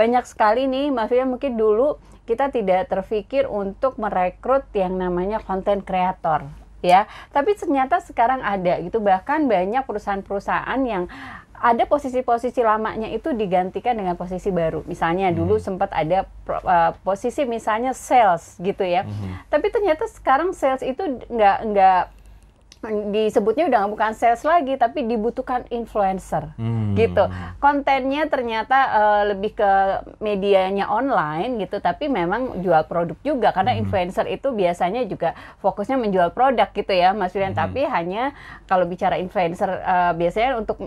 banyak sekali nih maksudnya mungkin dulu kita tidak terpikir untuk merekrut yang namanya konten kreator ya tapi ternyata sekarang ada gitu bahkan banyak perusahaan-perusahaan yang ada posisi-posisi lamanya itu digantikan dengan posisi baru. Misalnya hmm. dulu sempat ada uh, posisi misalnya sales gitu ya. Hmm. Tapi ternyata sekarang sales itu nggak nggak disebutnya udah bukan sales lagi tapi dibutuhkan influencer hmm. gitu kontennya ternyata uh, lebih ke medianya online gitu tapi memang jual produk juga karena hmm. influencer itu biasanya juga fokusnya menjual produk gitu ya Mas Julian hmm. tapi hanya kalau bicara influencer uh, biasanya untuk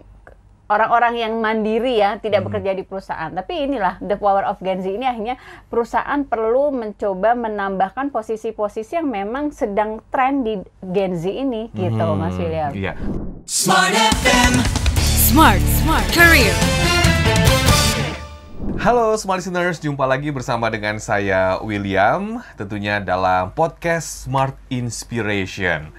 orang-orang yang mandiri ya, tidak hmm. bekerja di perusahaan. Tapi inilah the power of Gen Z ini akhirnya perusahaan perlu mencoba menambahkan posisi-posisi yang memang sedang tren di Gen Z ini gitu hmm. Mas William. Iya. Smart FM. Smart, smart career. Halo Smart Listeners, jumpa lagi bersama dengan saya William, tentunya dalam podcast Smart Inspiration.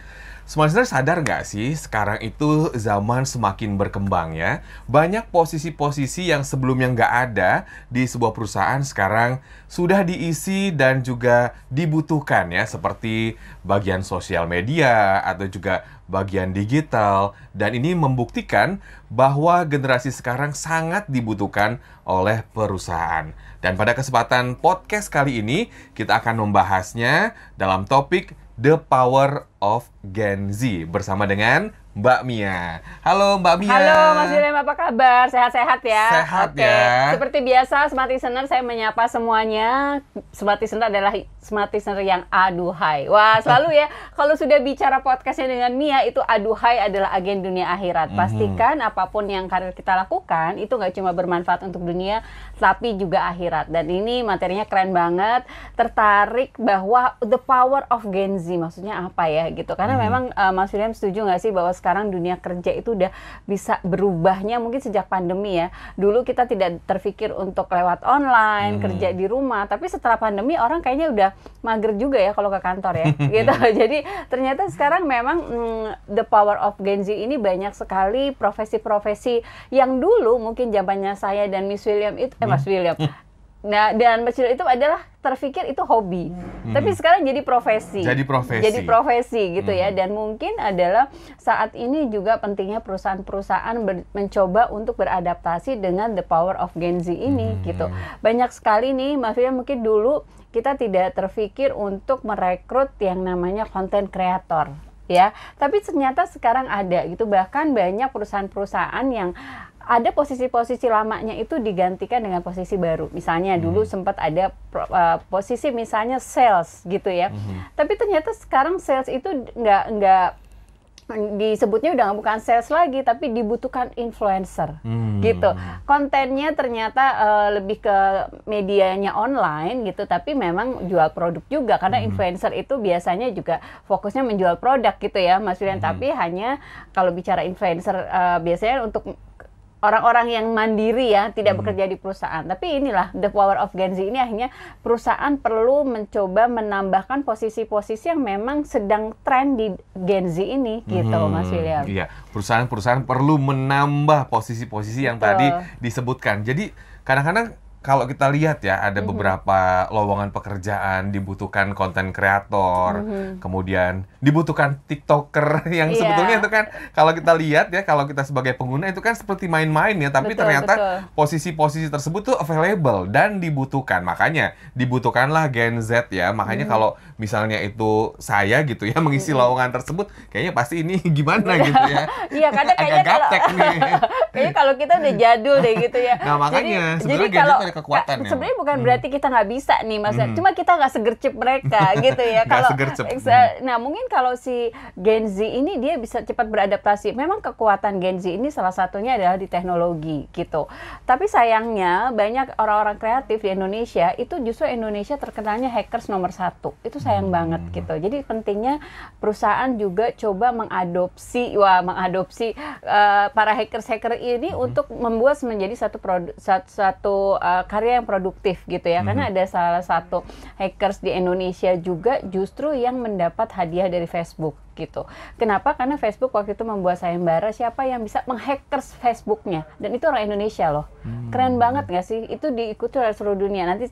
Semester sadar nggak sih sekarang itu zaman semakin berkembang ya? Banyak posisi-posisi yang sebelumnya nggak ada di sebuah perusahaan sekarang sudah diisi dan juga dibutuhkan ya seperti bagian sosial media atau juga bagian digital dan ini membuktikan bahwa generasi sekarang sangat dibutuhkan oleh perusahaan. Dan pada kesempatan podcast kali ini kita akan membahasnya dalam topik The Power of Gen Z bersama dengan Mbak Mia. Halo Mbak Mia. Halo Mas William, apa kabar? Sehat-sehat ya? Sehat okay. ya. Seperti biasa, Smart Listener saya menyapa semuanya. Smart Listener adalah Smart Listener yang aduhai. Wah, selalu ya, kalau sudah bicara podcastnya dengan Mia, itu aduhai adalah agen dunia akhirat. Mhm. Pastikan apapun yang karir kita lakukan, itu nggak cuma bermanfaat untuk dunia, tapi juga akhirat. Dan ini materinya keren banget. Tertarik bahwa the power of Gen Z, maksudnya apa ya gitu. Karena hmm. memang uh, Mas William setuju nggak sih bahwa sekarang dunia kerja itu udah bisa berubahnya mungkin sejak pandemi ya. Dulu kita tidak terpikir untuk lewat online, hmm. kerja di rumah, tapi setelah pandemi orang kayaknya udah mager juga ya kalau ke kantor ya. gitu. Jadi ternyata sekarang memang hmm, the power of Gen Z ini banyak sekali profesi-profesi yang dulu mungkin zamannya saya dan Miss William itu eh hmm. Mas William Nah, dan pecinta itu adalah terpikir itu hobi. Hmm. Tapi hmm. sekarang jadi profesi. Jadi profesi. Jadi profesi gitu ya. hmm. ya. Dan mungkin adalah saat ini juga pentingnya perusahaan-perusahaan mencoba untuk beradaptasi dengan the power of Gen Z ini hmm. gitu. Banyak sekali nih, maaf ya, mungkin dulu kita tidak terpikir untuk merekrut yang namanya konten kreator ya. Tapi ternyata sekarang ada gitu. Bahkan banyak perusahaan-perusahaan yang ada posisi-posisi lamanya itu digantikan dengan posisi baru. Misalnya hmm. dulu sempat ada uh, posisi misalnya sales gitu ya. Hmm. Tapi ternyata sekarang sales itu nggak nggak disebutnya udah bukan sales lagi tapi dibutuhkan influencer hmm. gitu kontennya ternyata uh, lebih ke medianya online gitu tapi memang jual produk juga karena hmm. influencer itu biasanya juga fokusnya menjual produk gitu ya Mas Julian hmm. tapi hanya kalau bicara influencer uh, biasanya untuk orang-orang yang mandiri ya, tidak hmm. bekerja di perusahaan. Tapi inilah the power of Gen Z ini akhirnya perusahaan perlu mencoba menambahkan posisi-posisi yang memang sedang tren di Gen Z ini gitu, hmm. Mas William. Iya, perusahaan-perusahaan perlu menambah posisi-posisi yang Betul. tadi disebutkan. Jadi kadang-kadang kalau kita lihat ya ada mm -hmm. beberapa lowongan pekerjaan dibutuhkan konten kreator, mm -hmm. kemudian dibutuhkan tiktoker yang yeah. sebetulnya itu kan kalau kita lihat ya kalau kita sebagai pengguna itu kan seperti main-main ya, tapi betul, ternyata posisi-posisi tersebut tuh available dan dibutuhkan. Makanya dibutuhkanlah Gen Z ya. Makanya mm -hmm. kalau misalnya itu saya gitu ya mengisi mm -hmm. lowongan tersebut, kayaknya pasti ini gimana gitu ya. Iya, kadang kayaknya kalau kayaknya kalau kita udah jadul deh gitu ya. Nah, makanya jadi, jadi kalau kekuatan ya. Sebenarnya bukan hmm. berarti kita nggak bisa nih Mas, Hmm. Cuma kita nggak segercep mereka gitu ya. kalau hmm. nah mungkin kalau si Gen Z ini dia bisa cepat beradaptasi. Memang kekuatan Gen Z ini salah satunya adalah di teknologi gitu. Tapi sayangnya banyak orang-orang kreatif di Indonesia itu justru Indonesia terkenalnya hackers nomor satu. Itu sayang hmm. banget gitu. Jadi pentingnya perusahaan juga coba mengadopsi wah mengadopsi uh, para hackers hacker ini hmm. untuk membuat menjadi satu produk satu, satu uh, eh, karya yang produktif gitu ya. -hmm. Karena mhm. ada salah satu hackers di Indonesia juga justru yang mendapat hadiah dari Facebook gitu. Kenapa? Karena Facebook waktu itu membuat sayembara siapa yang bisa menghackers Facebooknya dan itu orang Indonesia loh. Hmm. Keren banget nggak sih? Itu diikuti oleh seluruh dunia. Nanti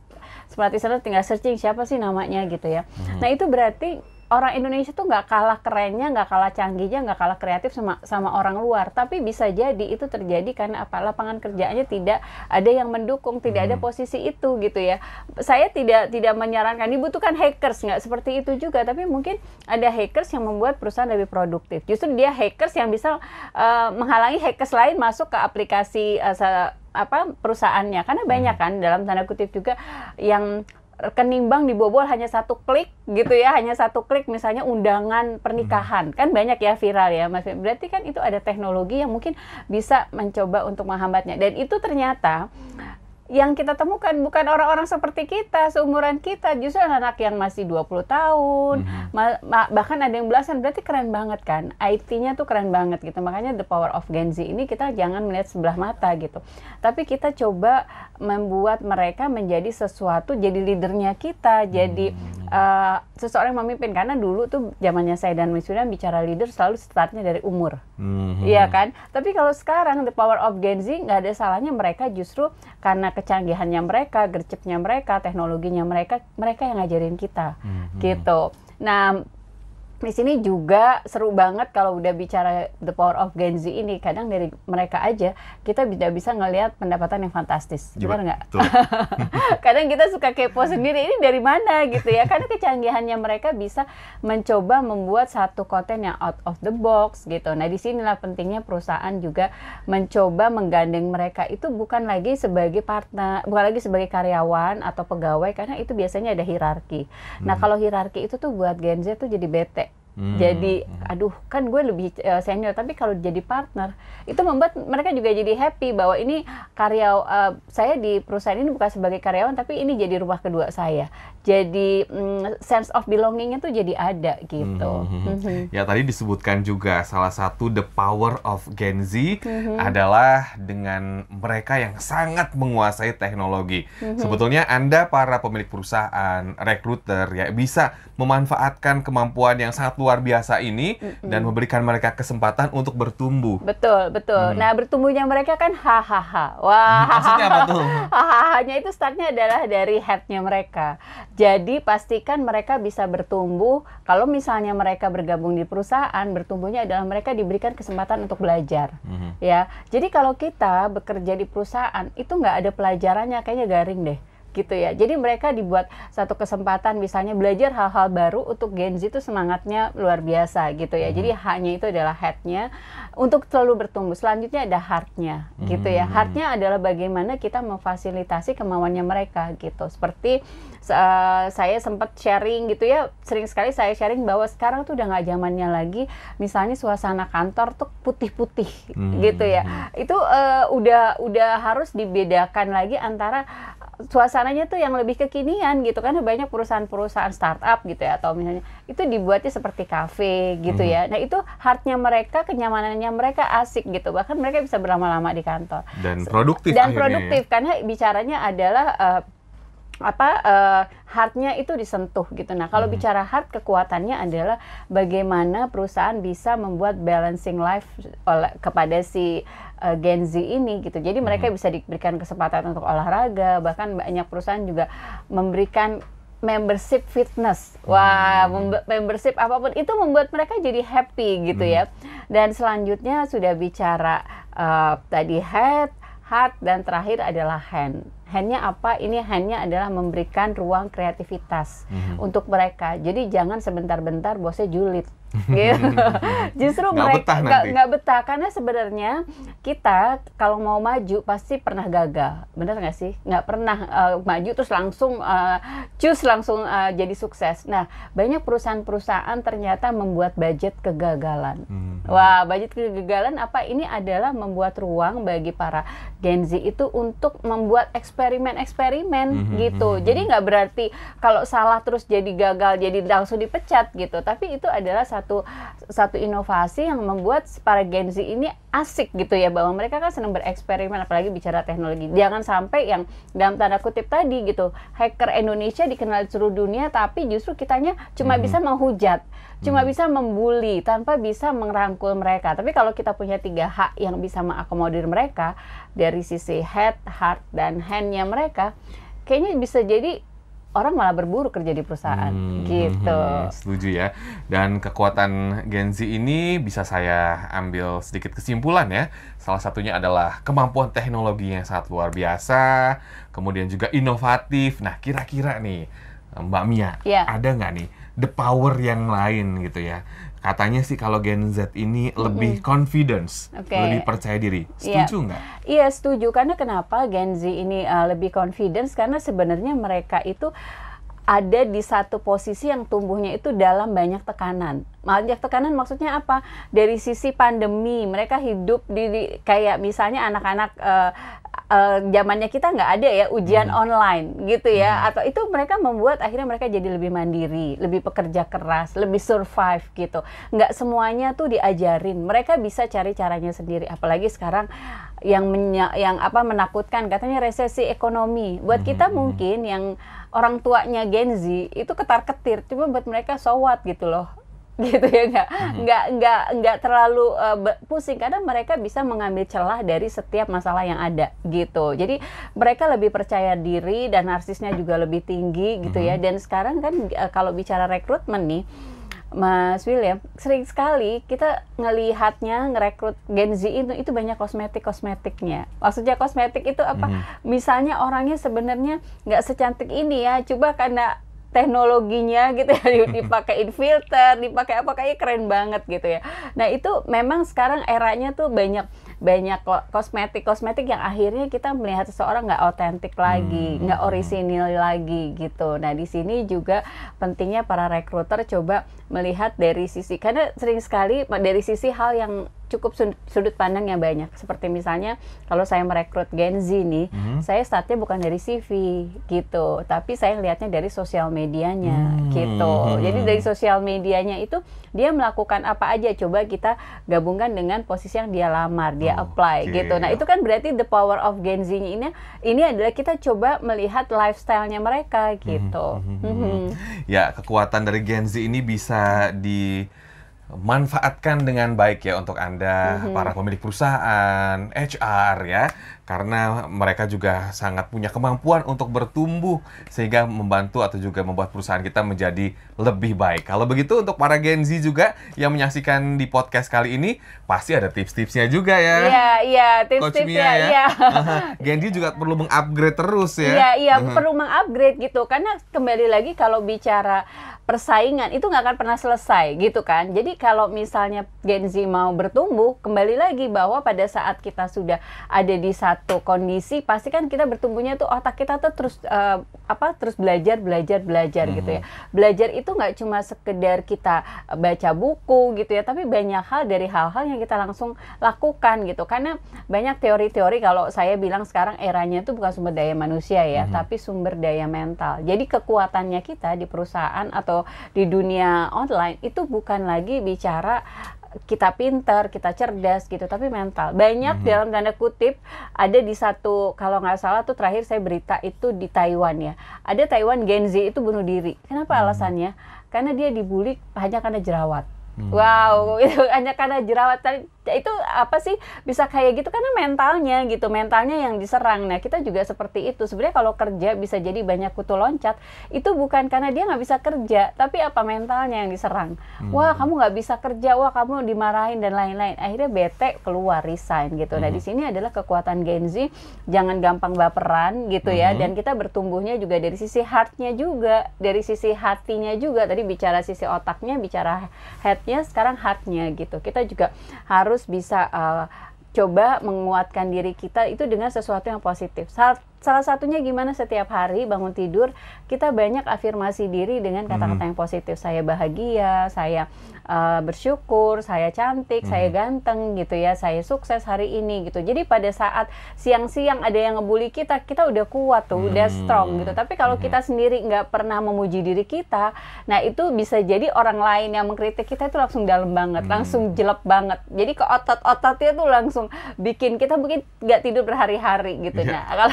seperti sana tinggal searching siapa sih namanya gitu ya. Hmm. Nah itu berarti orang Indonesia tuh nggak kalah kerennya, nggak kalah canggihnya, nggak kalah kreatif sama sama orang luar. Tapi bisa jadi itu terjadi karena apa lapangan kerjaannya tidak ada yang mendukung, tidak ada hmm. posisi itu gitu ya. Saya tidak tidak menyarankan dibutuhkan hackers nggak seperti itu juga, tapi mungkin ada hackers yang membuat perusahaan lebih produktif. Justru dia hackers yang bisa uh, menghalangi hackers lain masuk ke aplikasi uh, apa perusahaannya karena banyak hmm. kan dalam tanda kutip juga yang rekening bank dibobol hanya satu klik gitu ya, hanya satu klik misalnya undangan pernikahan. Hmm. Kan banyak ya viral ya Mas. Berarti kan itu ada teknologi yang mungkin bisa mencoba untuk menghambatnya. Dan itu ternyata yang kita temukan bukan orang-orang seperti kita, seumuran kita, justru anak-anak yang masih 20 tahun, mm-hmm. bahkan ada yang belasan, berarti keren banget kan. IT-nya tuh keren banget gitu. Makanya the power of Gen Z ini kita jangan melihat sebelah mata gitu. Tapi kita coba membuat mereka menjadi sesuatu, jadi leadernya kita, jadi mm-hmm. uh, seseorang yang memimpin. Karena dulu tuh zamannya saya dan Miss bicara leader selalu startnya dari umur. Mm-hmm. kan? Tapi kalau sekarang the power of Gen Z nggak ada salahnya mereka justru karena kecanggihannya mereka, gercepnya mereka, teknologinya mereka, mereka yang ngajarin kita. Mm -hmm. Gitu. Nah, di sini juga seru banget kalau udah bicara the power of Gen Z ini kadang dari mereka aja kita tidak bisa ngelihat pendapatan yang fantastis iya, benar nggak kadang kita suka kepo sendiri ini dari mana gitu ya karena kecanggihannya mereka bisa mencoba membuat satu konten yang out of the box gitu nah di sinilah pentingnya perusahaan juga mencoba menggandeng mereka itu bukan lagi sebagai partner bukan lagi sebagai karyawan atau pegawai karena itu biasanya ada hierarki nah hmm. kalau hierarki itu tuh buat Gen Z tuh jadi bete Hmm. Jadi aduh kan gue lebih uh, senior tapi kalau jadi partner itu membuat mereka juga jadi happy bahwa ini karya uh, saya di perusahaan ini bukan sebagai karyawan tapi ini jadi rumah kedua saya jadi um, sense of belongingnya tuh jadi ada gitu mm -hmm. Mm -hmm. ya tadi disebutkan juga salah satu the power of Gen Z mm -hmm. adalah dengan mereka yang sangat menguasai teknologi mm -hmm. sebetulnya anda para pemilik perusahaan recruiter ya bisa memanfaatkan kemampuan yang sangat luar biasa ini dan memberikan mereka kesempatan untuk bertumbuh. Betul, betul. Hmm. Nah, bertumbuhnya mereka kan hahaha. Wah, hmm, maksudnya apa tuh? Hahahanya itu startnya adalah dari headnya mereka. Jadi pastikan mereka bisa bertumbuh. Kalau misalnya mereka bergabung di perusahaan, bertumbuhnya adalah mereka diberikan kesempatan untuk belajar. -hmm. Ya, jadi kalau kita bekerja di perusahaan itu nggak ada pelajarannya, kayaknya garing deh gitu ya. Jadi mereka dibuat satu kesempatan misalnya belajar hal-hal baru untuk Gen Z itu semangatnya luar biasa gitu ya. Hmm. Jadi hanya itu adalah headnya untuk selalu bertumbuh. Selanjutnya ada heartnya gitu ya. hmm. ya. Heartnya adalah bagaimana kita memfasilitasi kemauannya mereka gitu. Seperti uh, saya sempat sharing gitu ya. Sering sekali saya sharing bahwa sekarang tuh udah nggak zamannya lagi misalnya suasana kantor tuh putih-putih hmm. gitu ya. Itu uh, udah udah harus dibedakan lagi antara suasana suasananya tuh yang lebih kekinian gitu kan banyak perusahaan-perusahaan startup gitu ya atau misalnya itu dibuatnya seperti kafe gitu hmm. ya. Nah, itu heartnya mereka, kenyamanannya mereka asik gitu. Bahkan mereka bisa berlama-lama di kantor. Dan produktif Dan ya. produktif ya. karena bicaranya adalah uh, apa uh, itu disentuh gitu. Nah kalau hmm. bicara hard kekuatannya adalah bagaimana perusahaan bisa membuat balancing life oleh, kepada si uh, Gen Z ini gitu. Jadi mereka hmm. bisa diberikan kesempatan untuk olahraga, bahkan banyak perusahaan juga memberikan membership fitness. Hmm. Wah, mem membership apapun itu membuat mereka jadi happy gitu ya. hmm. ya. Dan selanjutnya sudah bicara uh, tadi head, heart dan terakhir adalah hand. Handnya apa? Ini handnya adalah memberikan ruang kreativitas hmm. untuk mereka. Jadi jangan sebentar-bentar bosnya julid. gitu. Justru gak mereka betah nggak, gak betah karena sebenarnya kita kalau mau maju pasti pernah gagal, benar nggak sih? Nggak pernah uh, maju terus langsung uh, eh, cus langsung uh, jadi sukses. Nah banyak perusahaan-perusahaan ternyata membuat budget kegagalan. Hmm. Wah budget kegagalan apa? Ini adalah membuat ruang bagi para Gen Z itu untuk membuat eksperimen-eksperimen hmm. hmm, hmm gitu. Hmm, jadi nggak berarti kalau salah terus jadi gagal jadi langsung dipecat gitu. Tapi itu adalah satu satu satu inovasi yang membuat para Gen Z ini asik gitu ya bahwa mereka kan senang bereksperimen apalagi bicara teknologi. Jangan sampai yang dalam tanda kutip tadi gitu, hacker Indonesia dikenal di seluruh dunia tapi justru kitanya cuma hmm. bisa menghujat, cuma mm-hmm. bisa membuli tanpa bisa merangkul mereka. Tapi kalau kita punya tiga hak yang bisa mengakomodir mereka dari sisi head, heart dan handnya mereka, kayaknya bisa jadi orang malah berburu kerja di perusahaan hmm, hmm gitu. Hmm, setuju ya. Dan kekuatan Gen Z ini bisa saya ambil sedikit kesimpulan ya. Salah satunya adalah kemampuan teknologi yang sangat luar biasa, kemudian juga inovatif. Nah, kira-kira nih Mbak Mia, ya. ada nggak nih the power yang lain gitu ya. Katanya sih kalau Gen Z ini mm-hmm. lebih confidence, okay. lebih percaya diri. Iya. Setuju yeah. Iya yeah, setuju. Karena kenapa Gen Z ini uh, lebih confidence? Karena sebenarnya mereka itu ada di satu posisi yang tumbuhnya itu dalam banyak tekanan. Banyak tekanan maksudnya apa? Dari sisi pandemi, mereka hidup di, di kayak misalnya anak-anak uh, uh, zamannya kita nggak ada ya ujian hmm. online gitu ya. Hmm. Atau itu mereka membuat akhirnya mereka jadi lebih mandiri, lebih pekerja keras, lebih survive gitu. Nggak semuanya tuh diajarin. Mereka bisa cari caranya sendiri. Apalagi sekarang yang menya, yang apa menakutkan katanya resesi ekonomi. Buat hmm, kita hmm, hmm. mungkin yang orang tuanya Gen Z itu ketar-ketir cuma buat mereka sowat gitu loh gitu ya nggak hmm. nggak nggak nggak terlalu uh, pusing karena mereka bisa mengambil celah dari setiap masalah yang ada gitu jadi mereka lebih percaya diri dan narsisnya juga lebih tinggi gitu hmm. ya mm-hmm. dan sekarang kan uh, kalau bicara rekrutmen nih Mas William, sering sekali kita ngelihatnya ngerekrut Gen Z itu itu banyak kosmetik kosmetiknya. Maksudnya kosmetik itu apa? -hmm. Misalnya orangnya sebenarnya nggak secantik ini ya, coba karena teknologinya gitu ya dipakai filter, dipakai apa kayak keren banget gitu ya. Nah, itu memang sekarang eranya tuh banyak banyak kosmetik kosmetik yang akhirnya kita melihat seseorang nggak otentik lagi hmm, nggak hmm, hmm. orisinil lagi gitu nah di sini juga pentingnya para rekruter coba melihat dari sisi karena sering sekali dari sisi hal yang cukup sudut pandang yang banyak. Seperti misalnya kalau saya merekrut Gen Z nih, hmm. saya startnya bukan dari CV gitu, tapi saya lihatnya dari sosial medianya hmm. gitu. Jadi dari sosial medianya itu dia melakukan apa aja coba kita gabungkan dengan posisi yang dia lamar, dia oh, apply okay. gitu. Nah, itu kan berarti the power of Gen Z ini ini adalah kita coba melihat lifestylenya mereka gitu. Hmm. Mm Hmm. hmm. Mhm. Ya, kekuatan dari Gen Z ini bisa di manfaatkan dengan baik ya untuk Anda mm-hmm. para pemilik perusahaan, HR ya. Karena mereka juga sangat punya kemampuan untuk bertumbuh sehingga membantu atau juga membuat perusahaan kita menjadi lebih baik. Kalau begitu untuk para Gen Z juga yang menyaksikan di podcast kali ini pasti ada tips-tipsnya juga ya. Iya, iya, tips-tipsnya ya. ya. Gen Z juga perlu mengupgrade terus ya. Iya, iya, mhm. perlu mengupgrade gitu karena kembali lagi kalau bicara persaingan itu nggak akan pernah selesai gitu kan. Jadi kalau misalnya Gen Z mau bertumbuh, kembali lagi bahwa pada saat kita sudah ada di satu kondisi, pasti kan kita bertumbuhnya tuh otak kita tuh terus uh, apa terus belajar belajar belajar hmm. gitu ya. Mm-hmm. Belajar itu nggak cuma sekedar kita baca buku gitu ya, tapi banyak hal dari hal-hal yang kita langsung lakukan gitu. Karena banyak teori-teori kalau saya bilang sekarang eranya itu bukan sumber daya manusia ya, hmm. tapi sumber daya mental. Jadi kekuatannya kita di perusahaan atau atau di dunia online itu bukan lagi bicara kita pinter, kita cerdas gitu, tapi mental. Banyak -hmm. dalam tanda kutip ada di satu kalau nggak salah tuh terakhir saya berita itu di Taiwan ya. Ada Taiwan Gen Z itu bunuh diri. Kenapa -hmm. alasannya? Karena dia dibully hanya karena jerawat. hmm. Wow, itu hanya karena jerawat Ya, itu apa sih bisa kayak gitu karena mentalnya gitu mentalnya yang diserang nah kita juga seperti itu sebenarnya kalau kerja bisa jadi banyak kutu loncat itu bukan karena dia nggak bisa kerja tapi apa mentalnya yang diserang hmm. wah kamu nggak bisa kerja wah kamu dimarahin dan lain-lain akhirnya bete keluar resign gitu hmm. nah di hmm. sini adalah kekuatan Gen Z jangan gampang baperan gitu ya. hmm. ya dan kita bertumbuhnya juga dari sisi heartnya juga dari sisi hatinya juga tadi bicara sisi otaknya bicara headnya sekarang heartnya gitu kita juga harus terus bisa uh, coba menguatkan diri kita itu dengan sesuatu yang positif. Salah satunya gimana setiap hari bangun tidur kita banyak afirmasi diri dengan kata-kata hmm. yang positif. Saya bahagia, saya uh, bersyukur, saya cantik, hmm. saya ganteng gitu ya, saya sukses hari ini gitu. Jadi pada saat siang-siang ada yang ngebully kita, kita udah kuat tuh, hmm. udah strong iya. gitu. Tapi kalau hmm. kita sendiri nggak pernah memuji diri kita, nah itu bisa jadi orang lain yang mengkritik kita itu langsung dalam banget, hmm. langsung jelek banget. Jadi ke otot-ototnya tuh langsung langsung bikin kita mungkin nggak tidur berhari-hari gitu yeah. nah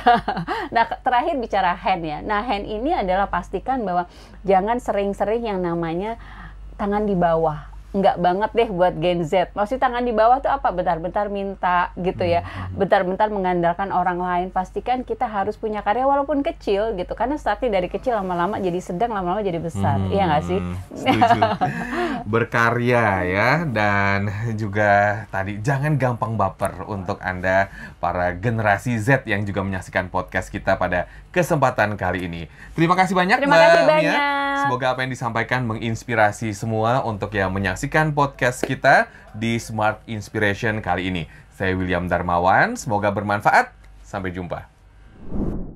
nah terakhir bicara hand ya nah hand ini adalah pastikan bahwa jangan sering-sering yang namanya tangan di bawah nggak banget deh buat Gen Z. masih tangan di bawah tuh apa? Bentar-bentar minta gitu ya. Hmm, hmm. Bentar-bentar mengandalkan orang lain. Pastikan kita harus punya karya walaupun kecil gitu. Karena startnya dari kecil lama-lama jadi sedang, lama-lama jadi besar. Hmm, iya nggak sih? Berkarya ya. Dan juga tadi jangan gampang baper untuk Anda para generasi Z yang juga menyaksikan podcast kita pada kesempatan kali ini. Terima kasih banyak Terima kasih banyak. Semoga apa yang disampaikan menginspirasi semua untuk yang menyaksikan Saksikan podcast kita di Smart Inspiration kali ini. Saya William Darmawan, semoga bermanfaat. Sampai jumpa.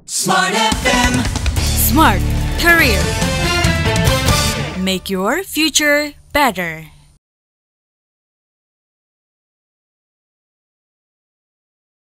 Smart FM. Smart Career. Make your future better.